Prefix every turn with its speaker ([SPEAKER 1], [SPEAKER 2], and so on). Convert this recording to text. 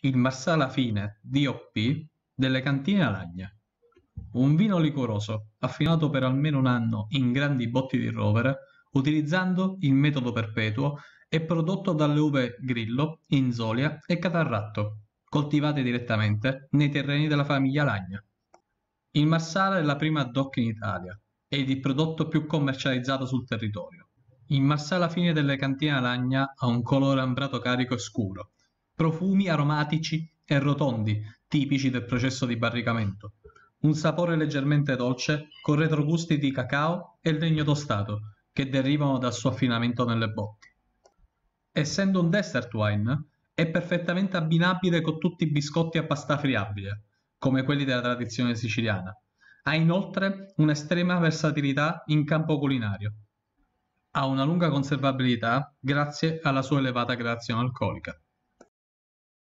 [SPEAKER 1] Il Marsala fine DOP delle Cantine Alagne. Un vino liquoroso, affinato per almeno un anno in grandi botti di rovere, utilizzando il metodo perpetuo, e prodotto dalle uve Grillo, Inzolia e Catarratto, coltivate direttamente nei terreni della famiglia Alagna. Il Marsala è la prima DOC in Italia ed il prodotto più commercializzato sul territorio. Il Marsala fine delle Cantine Alagna ha un colore ambrato carico e scuro, profumi aromatici e rotondi tipici del processo di barricamento, un sapore leggermente dolce con retrogusti di cacao e legno tostato che derivano dal suo affinamento nelle botti. Essendo un dessert wine, è perfettamente abbinabile con tutti i biscotti a pasta friabile, come quelli della tradizione siciliana. Ha inoltre un'estrema versatilità in campo culinario. Ha una lunga conservabilità grazie alla sua elevata creazione alcolica.